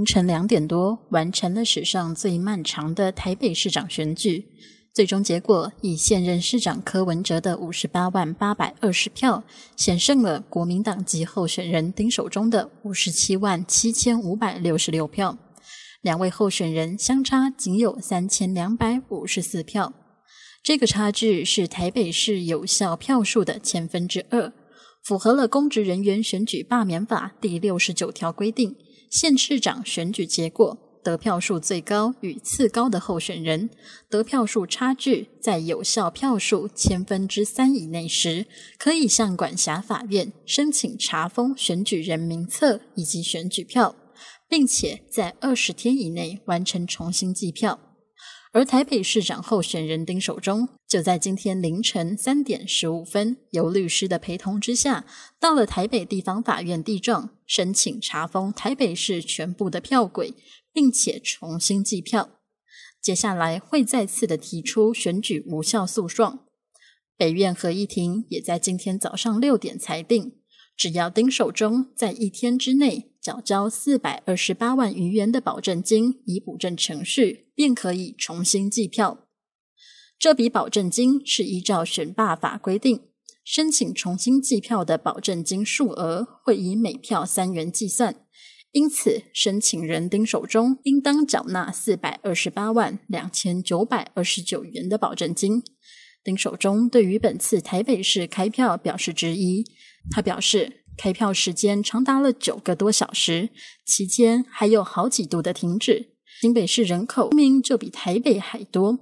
凌晨两点多，完成了史上最漫长的台北市长选举。最终结果以现任市长柯文哲的五十八万八百二十票，险胜了国民党籍候选人丁守中的五十七万七千五百六十六票。两位候选人相差仅有三千两百五十四票。这个差距是台北市有效票数的千分之二，符合了公职人员选举罢免法第六十九条规定。县市长选举结果得票数最高与次高的候选人得票数差距在有效票数千分之三以内时，可以向管辖法院申请查封选举人名册以及选举票，并且在二十天以内完成重新计票。而台北市长候选人丁守中，就在今天凌晨三点十五分，由律师的陪同之下，到了台北地方法院地政，申请查封台北市全部的票轨，并且重新计票。接下来会再次的提出选举无效诉讼。北院合议庭也在今天早上六点裁定，只要丁守中在一天之内。缴交四百二十八万余元的保证金，以补正程序便可以重新计票。这笔保证金是依照选罢法规定，申请重新计票的保证金数额会以每票三元计算，因此申请人丁守中应当缴纳四百二十八万两千九百二十九元的保证金。丁守中对于本次台北市开票表示质疑，他表示。开票时间长达了九个多小时，期间还有好几度的停止。新北市人口明明就比台北还多，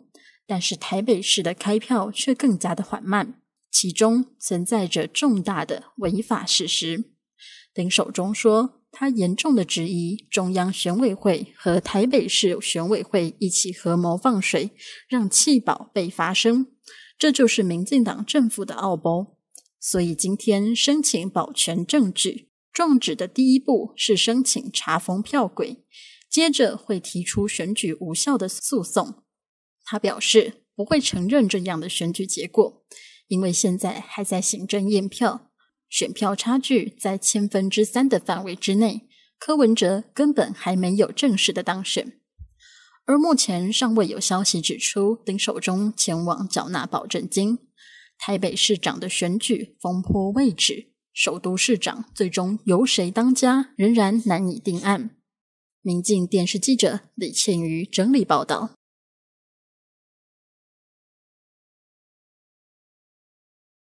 但是台北市的开票却更加的缓慢，其中存在着重大的违法事实。林守中说，他严重的质疑中央选委会和台北市选委会一起合谋放水，让弃保被发生，这就是民进党政府的奥包。所以今天申请保全证据状纸的第一步是申请查封票轨，接着会提出选举无效的诉讼。他表示不会承认这样的选举结果，因为现在还在行政验票，选票差距在千分之三的范围之内，柯文哲根本还没有正式的当选。而目前尚未有消息指出丁守中前往缴纳保证金。台北市长的选举风波未止，首都市长最终由谁当家，仍然难以定案。民进电视记者李倩瑜整理报道。